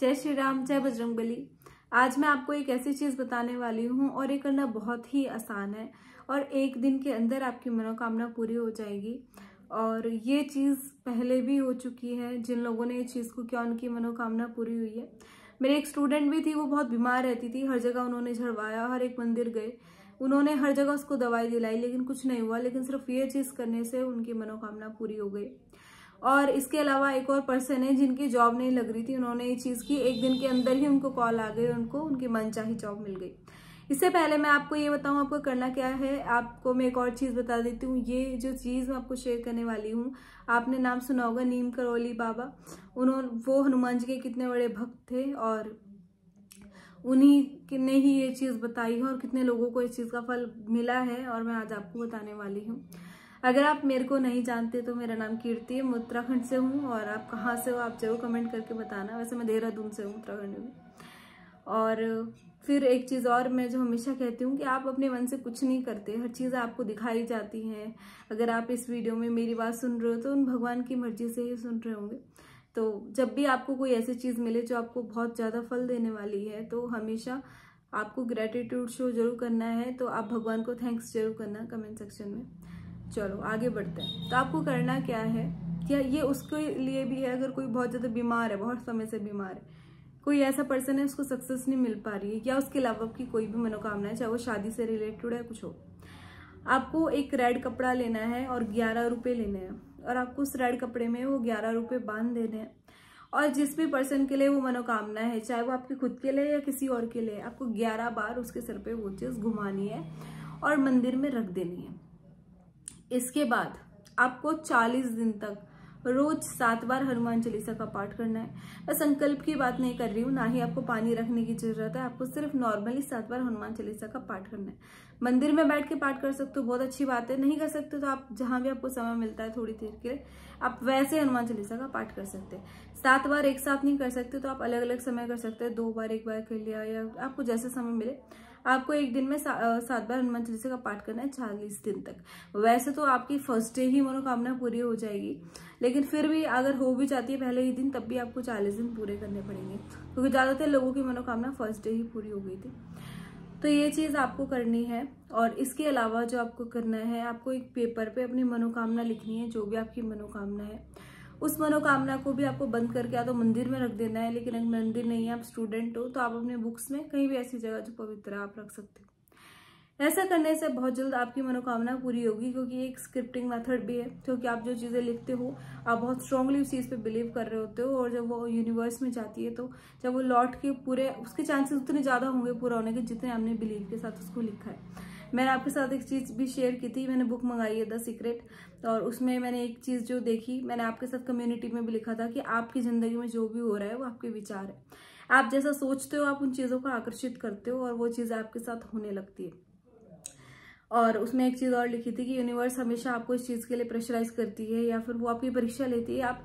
जय श्री राम जय बजरंग बली आज मैं आपको एक ऐसी चीज़ बताने वाली हूँ और ये करना बहुत ही आसान है और एक दिन के अंदर आपकी मनोकामना पूरी हो जाएगी और ये चीज़ पहले भी हो चुकी है जिन लोगों ने इस चीज़ को किया उनकी मनोकामना पूरी हुई है मेरे एक स्टूडेंट भी थी वो बहुत बीमार रहती थी हर जगह उन्होंने झड़वाया हर एक मंदिर गए उन्होंने हर जगह उसको दवाई दिलाई लेकिन कुछ नहीं हुआ लेकिन सिर्फ ये चीज़ करने से उनकी मनोकामना पूरी हो गई और इसके अलावा एक और पर्सन है जिनकी जॉब नहीं लग रही थी उन्होंने ये चीज़ की एक दिन के अंदर ही उनको कॉल आ गई उनको उनकी मनचाही जॉब मिल गई इससे पहले मैं आपको ये बताऊं आपको करना क्या है आपको मैं एक और चीज़ बता देती हूँ ये जो चीज़ मैं आपको शेयर करने वाली हूँ आपने नाम सुना होगा नीम करौली बाबा उन्होंने वो हनुमान जी के कितने बड़े भक्त थे और उन्हीं ने ही ये चीज़ बताई है और कितने लोगों को इस चीज़ का फल मिला है और मैं आज आपको बताने वाली हूँ अगर आप मेरे को नहीं जानते तो मेरा नाम कीर्ति है मैं उत्तराखंड से हूँ और आप कहाँ से हो आप जरूर कमेंट करके बताना वैसे मैं देहरादून से हूँ उत्तराखंड में और फिर एक चीज़ और मैं जो हमेशा कहती हूँ कि आप अपने मन से कुछ नहीं करते हर चीज़ आपको दिखाई जाती है अगर आप इस वीडियो में मेरी बात सुन रहे हो तो उन भगवान की मर्जी से ही सुन रहे होंगे तो जब भी आपको कोई ऐसी चीज़ मिले जो आपको बहुत ज़्यादा फल देने वाली है तो हमेशा आपको ग्रेटिट्यूड शो जरूर करना है तो आप भगवान को थैंक्स जरूर करना कमेंट सेक्शन में चलो आगे बढ़ते हैं तो आपको करना क्या है क्या ये उसके लिए भी है अगर कोई बहुत ज़्यादा बीमार है बहुत समय से बीमार है कोई ऐसा पर्सन है उसको सक्सेस नहीं मिल पा रही है या उसके अलावा की कोई भी मनोकामना है चाहे वो शादी से रिलेटेड है कुछ हो आपको एक रेड कपड़ा लेना है और ग्यारह रुपये लेने हैं और आपको उस रेड कपड़े में वो ग्यारह रुपये बांध देने हैं और जिस भी पर्सन के लिए वो मनोकामना है चाहे वो आपके खुद के लिए या किसी और के लिए आपको ग्यारह बार उसके सर पर वो चीज़ घुमानी है और मंदिर में रख देनी है इसके बाद आपको 40 दिन तक रोज सात बार हनुमान चालीसा का पाठ करना है मैं संकल्प की बात नहीं कर रही हूँ ना ही आपको पानी रखने की जरूरत है आपको सिर्फ नॉर्मली सात बार हनुमान चालीसा का पाठ करना है मंदिर में बैठ के पाठ कर सकते हो बहुत अच्छी बात है नहीं कर सकते तो आप जहां भी आपको समय मिलता है थोड़ी देर के लिए आप वैसे हनुमान चालीसा का पाठ कर सकते हैं सात बार एक साथ नहीं कर सकते तो आप अलग अलग समय कर सकते हैं दो बार एक बार कर लिया या आपको जैसे समय मिले आपको एक दिन में सा, सात बार हनुमान चालीसा का पाठ करना है चालीस दिन तक वैसे तो आपकी फर्स्ट डे ही मनोकामना पूरी हो जाएगी लेकिन फिर भी अगर हो भी जाती है पहले ही दिन तब भी आपको चालीस दिन पूरे करने पड़ेंगे क्योंकि तो ज़्यादातर लोगों की मनोकामना फर्स्ट डे ही पूरी हो गई थी तो ये चीज़ आपको करनी है और इसके अलावा जो आपको करना है आपको एक पेपर पे अपनी मनोकामना लिखनी है जो भी आपकी मनोकामना है उस मनोकामना को भी आपको बंद करके या तो मंदिर में रख देना है लेकिन अगर मंदिर नहीं है आप स्टूडेंट हो तो आप अपने बुक्स में कहीं भी ऐसी जगह जो पवित्र आप रख सकते हो ऐसा करने से बहुत जल्द आपकी मनोकामना पूरी होगी क्योंकि एक स्क्रिप्टिंग मेथड भी है क्योंकि आप जो चीज़ें लिखते हो आप बहुत स्ट्रांगली उस चीज़ पे बिलीव कर रहे होते हो और जब वो यूनिवर्स में जाती है तो जब वो लौट के पूरे उसके चांसेस उतने ज़्यादा होंगे पूरा होने के जितने हमने बिलीव के साथ उसको लिखा है मैंने आपके साथ एक चीज़ भी शेयर की थी मैंने बुक मंगाई है द सीक्रेट और उसमें मैंने एक चीज़ जो देखी मैंने आपके साथ कम्युनिटी में भी लिखा था कि आपकी ज़िंदगी में जो भी हो रहा है वो आपके विचार है आप जैसा सोचते हो आप उन चीज़ों को आकर्षित करते हो और वो चीज़ आपके साथ होने लगती है और उसमें एक चीज़ और लिखी थी कि यूनिवर्स हमेशा आपको इस चीज़ के लिए प्रेशराइज करती है या फिर वो आपकी परीक्षा लेती है आप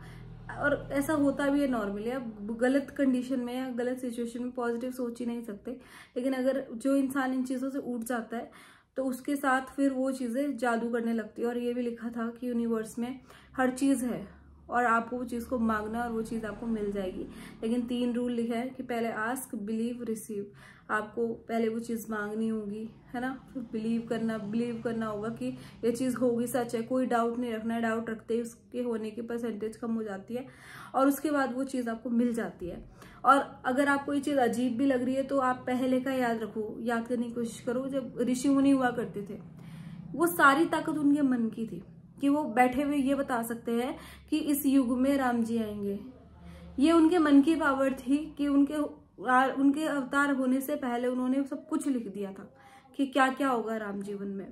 और ऐसा होता भी है नॉर्मली आप गलत कंडीशन में या गलत सिचुएशन में पॉजिटिव सोच ही नहीं सकते लेकिन अगर जो इंसान इन चीज़ों से उठ जाता है तो उसके साथ फिर वो चीज़ें जादू करने लगती है और ये भी लिखा था कि यूनिवर्स में हर चीज़ है और आपको वो चीज़ को मांगना और वो चीज़ आपको मिल जाएगी लेकिन तीन रूल लिखा है कि पहले आस्क बिलीव रिसीव आपको पहले वो चीज़ मांगनी होगी है ना फिर बिलीव करना बिलीव करना होगा कि ये चीज़ होगी सच है कोई डाउट नहीं रखना है डाउट रखते ही उसके होने की परसेंटेज कम हो जाती है और उसके बाद वो चीज़ आपको मिल जाती है और अगर आपको ये चीज़ अजीब भी लग रही है तो आप पहले का याद रखो याद करने की कोशिश करो जब ऋषि मुनि हुआ करते थे वो सारी ताकत उनके मन की थी कि वो बैठे हुए ये बता सकते हैं कि इस युग में राम जी आएंगे ये उनके मन की पावर थी कि उनके उनके अवतार होने से पहले उन्होंने सब कुछ लिख दिया था कि क्या क्या होगा राम जीवन में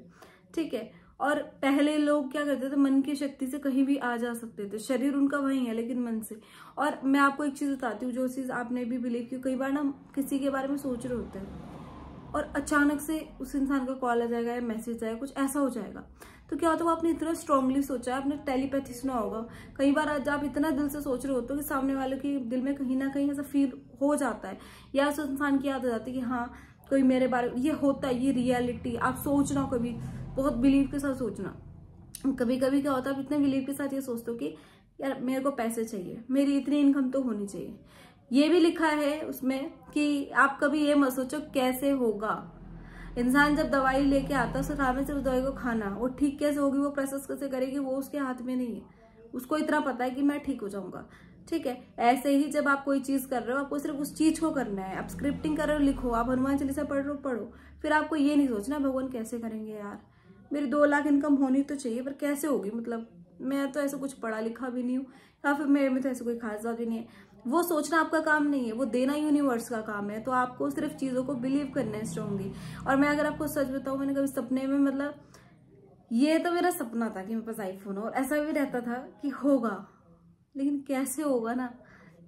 ठीक है और पहले लोग क्या करते थे मन की शक्ति से कहीं भी आ जा सकते थे शरीर उनका वहीं है लेकिन मन से और मैं आपको एक चीज़ बताती हूँ जो चीज़ आपने भी बिलीव की कई बार ना किसी के बारे में सोच रहे होते हैं और अचानक से उस इंसान का कॉल आ जाएगा या मैसेज आएगा कुछ ऐसा हो जाएगा तो क्या होता है वो आपने इतना स्ट्रांगली सोचा है आपने टेलीपैथी सुना होगा कई बार आज आप इतना दिल से सोच रहे होते हो कि सामने वाले के दिल में कहीं ना कहीं ऐसा फील हो जाता है या उस इंसान की याद आ जाती है कि हाँ कोई मेरे बारे ये होता है ये रियलिटी आप सोचना कभी बहुत बिलीव के साथ सोचना कभी कभी क्या होता है आप इतने बिलीव के साथ ये सोचते हो कि यार मेरे को पैसे चाहिए मेरी इतनी इनकम तो होनी चाहिए ये भी लिखा है उसमें कि आप कभी ये मत सोचो कैसे होगा इंसान जब दवाई लेके आता है उसके काम है सिर्फ दवाई को खाना वो ठीक कैसे होगी वो प्रोसेस कैसे करेगी वो उसके हाथ में नहीं है उसको इतना पता है कि मैं ठीक हो जाऊंगा ठीक है ऐसे ही जब आप कोई चीज कर रहे हो आपको सिर्फ उस चीज को करना है आप स्क्रिप्टिंग कर रहे हो लिखो आप हनुमान चालीसा पढ़ रहे हो पढ़ो फिर आपको ये नहीं सोचना भगवान कैसे करेंगे यार मेरी दो लाख इनकम होनी तो चाहिए पर कैसे होगी मतलब मैं तो ऐसा कुछ पढ़ा लिखा भी नहीं हूँ या फिर मेरे में तो ऐसा कोई खास बात भी नहीं है वो सोचना आपका काम नहीं है वो देना यूनिवर्स का काम है तो आपको सिर्फ चीज़ों को बिलीव करना है स्ट्रांगली और मैं अगर आपको सच बताऊँ मैंने कभी सपने में मतलब ये तो मेरा सपना था कि मेरे पास आईफोन हो और ऐसा भी रहता था कि होगा लेकिन कैसे होगा ना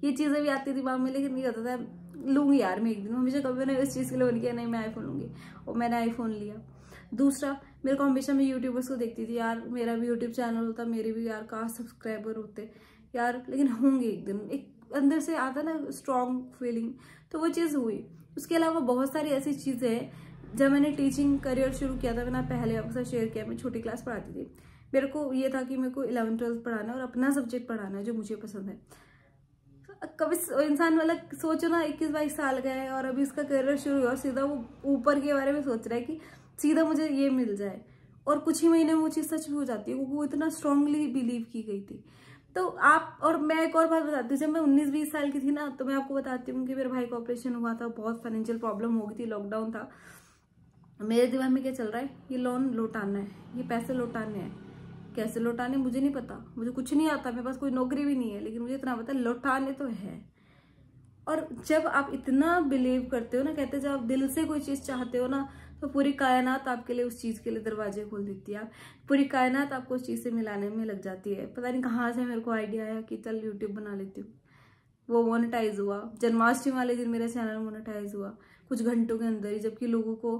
ये चीज़ें भी आती दिमाग में लेकिन नहीं होता था लूँगी यार मैं एक दिन हमेशा कभी मैंने इस चीज़ के लिए मन किया नहीं मैं आईफोन लूँगी और मैंने आईफोन लिया दूसरा मेरे हमेशा में यूट्यूबर्स को देखती थी यार मेरा भी यूट्यूब चैनल होता मेरे भी यार का सब्सक्राइबर होते यार लेकिन होंगे एक दिन एक अंदर से आता ना स्ट्रॉन्ग फीलिंग तो वो चीज़ हुई उसके अलावा बहुत सारी ऐसी चीज़ें हैं जब मैंने टीचिंग करियर शुरू किया था मैंने पहले आपके साथ शेयर किया मैं छोटी क्लास पढ़ाती थी मेरे को ये था कि मेरे को इलेवन ट्वेल्थ पढ़ाना है और अपना सब्जेक्ट पढ़ाना है जो मुझे पसंद है कभी इंसान मतलब सोचो ना इक्कीस बाईस साल का है और अभी इसका करियर शुरू हुआ सीधा वो ऊपर के बारे में सोच रहा है कि सीधा मुझे ये मिल जाए और कुछ ही महीने में वो चीज़ सच भी हो जाती है क्योंकि वो इतना स्ट्रांगली बिलीव की गई थी तो आप और मैं एक और बात बताती हूँ जब मैं उन्नीस बीस साल की थी ना तो मैं आपको बताती हूँ कि मेरे भाई का ऑपरेशन हुआ था बहुत फाइनेंशियल प्रॉब्लम हो गई थी लॉकडाउन था मेरे दिमाग में क्या चल रहा है ये लोन लौटाना है ये पैसे लौटाने हैं कैसे लौटाने मुझे नहीं पता मुझे कुछ नहीं आता मेरे पास कोई नौकरी भी नहीं है लेकिन मुझे इतना पता लौटाने तो है और जब आप इतना बिलीव करते हो ना कहते जब आप दिल से कोई चीज़ चाहते हो ना तो पूरी कायनात आपके लिए उस चीज़ के लिए दरवाजे खोल देती है पूरी कायनात आपको उस चीज़ से मिलाने में लग जाती है पता नहीं कहाँ से मेरे को आइडिया आया कि चल यूट्यूब बना लेती हूँ वो मोनेटाइज हुआ जन्माष्टमी वाले दिन मेरा चैनल मोनेटाइज हुआ कुछ घंटों के अंदर ही जबकि लोगों को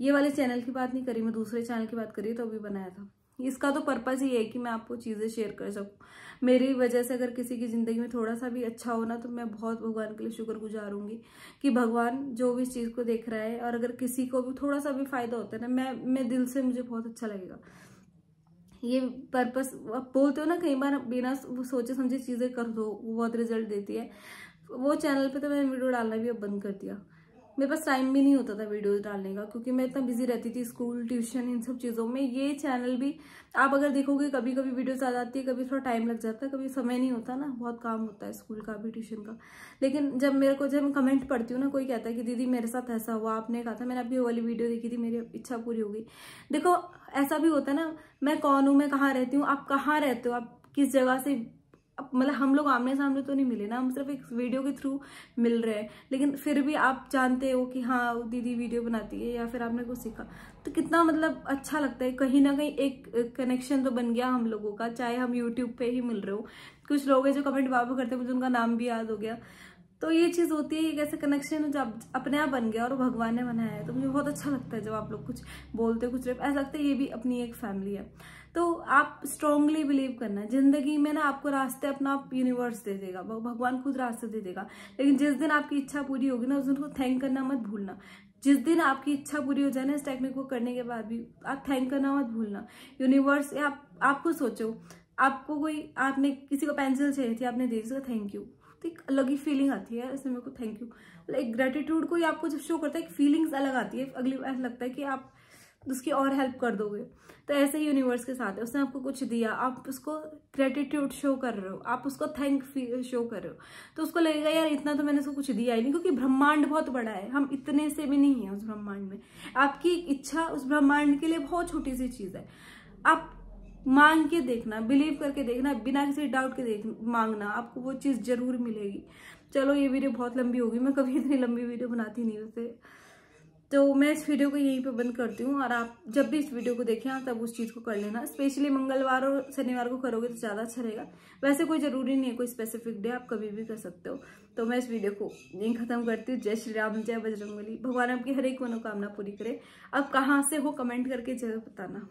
ये वाले चैनल की बात नहीं करी मैं दूसरे चैनल की बात करी तो अभी बनाया था इसका तो पर्पज़ ही है कि मैं आपको चीज़ें शेयर कर सकूँ मेरी वजह से अगर किसी की ज़िंदगी में थोड़ा सा भी अच्छा हो ना तो मैं बहुत भगवान के लिए शुक्र गुजार हूँगी कि भगवान जो भी इस चीज़ को देख रहा है और अगर किसी को भी थोड़ा सा भी फ़ायदा होता है ना मैं मैं दिल से मुझे बहुत अच्छा लगेगा ये पर्पस आप बोलते हो ना कई बार बिना सोचे समझे चीज़ें कर दो वो बहुत रिजल्ट देती है वो चैनल पे तो मैंने वीडियो डालना भी अब बंद कर दिया मेरे पास टाइम भी नहीं होता था वीडियो डालने का क्योंकि मैं इतना बिजी रहती थी स्कूल ट्यूशन इन सब चीज़ों में ये चैनल भी आप अगर देखोगे कभी कभी वीडियोज़ आ जाती है कभी थोड़ा टाइम लग जाता है कभी समय नहीं होता ना बहुत काम होता है स्कूल का भी ट्यूशन का लेकिन जब मेरे को जब कमेंट पढ़ती हूँ ना कोई कहता है कि दीदी मेरे साथ ऐसा हुआ आपने कहा था मैंने अभी वाली वीडियो देखी थी मेरी इच्छा पूरी हो गई देखो ऐसा भी होता है ना मैं कौन हूँ मैं कहाँ रहती हूँ आप कहाँ रहते हो आप किस जगह से अब मतलब हम लोग आमने सामने तो नहीं मिले ना हम सिर्फ एक वीडियो के थ्रू मिल रहे हैं लेकिन फिर भी आप जानते हो कि हाँ दीदी वीडियो बनाती है या फिर आपने कुछ सीखा तो कितना मतलब अच्छा लगता है कहीं ना कहीं एक कनेक्शन तो बन गया हम लोगों का चाहे हम यूट्यूब पे ही मिल रहे हो कुछ लोग हैं जो कमेंट बाबू करते हैं मुझे उनका नाम भी याद हो गया तो ये चीज़ होती है एक ऐसा कनेक्शन जो अपने आप बन गया और भगवान ने बनाया है तो मुझे बहुत अच्छा लगता है जब आप लोग कुछ बोलते हो कुछ ऐसा लगता है ये भी अपनी एक फैमिली है तो आप स्ट्रांगली बिलीव करना जिंदगी में ना आपको रास्ते अपना आप यूनिवर्स दे देगा भगवान खुद रास्ते दे देगा लेकिन जिस दिन आपकी इच्छा पूरी होगी ना उस दिन को थैंक करना मत भूलना जिस दिन आपकी इच्छा पूरी हो जाए ना इस टेक्निक को करने के बाद भी आप थैंक करना मत भूलना यूनिवर्स आप आपको सोचो आपको कोई आपने किसी को पेंसिल चाहिए थी आपने दे दी थैंक यू तो एक अलग ही फीलिंग आती है ऐसे मेरे को थैंक यू लाइक एक ग्रेटिट्यूड को ही आपको जब शो करता है एक फीलिंग्स अलग आती है अगली बार लगता है कि आप उसकी और हेल्प कर दोगे तो ऐसे ही यूनिवर्स के साथ है उसने आपको कुछ दिया आप उसको ग्रेटिट्यूड शो कर रहे हो आप उसको थैंक शो कर रहे हो तो उसको लगेगा यार इतना तो मैंने उसको कुछ दिया ही नहीं क्योंकि ब्रह्मांड बहुत बड़ा है हम इतने से भी नहीं है उस ब्रह्मांड में आपकी इच्छा उस ब्रह्मांड के लिए बहुत छोटी सी चीज़ है आप मांग के देखना बिलीव करके देखना बिना किसी डाउट के देख मांगना आपको वो चीज़ ज़रूर मिलेगी चलो ये वीडियो बहुत लंबी होगी मैं कभी इतनी लंबी वीडियो बनाती नहीं उसे तो मैं इस वीडियो को यहीं पे बंद करती हूँ और आप जब भी इस वीडियो को देखें तब उस चीज़ को कर लेना स्पेशली मंगलवार और शनिवार को करोगे तो ज़्यादा अच्छा रहेगा वैसे कोई ज़रूरी नहीं है कोई स्पेसिफिक डे आप कभी भी कर सकते हो तो मैं इस वीडियो को यहीं ख़त्म करती हूँ जय श्री राम जय बजरंगली भगवान आपकी हर एक मनोकामना पूरी करे आप कहाँ से हो कमेंट करके जरूर बताना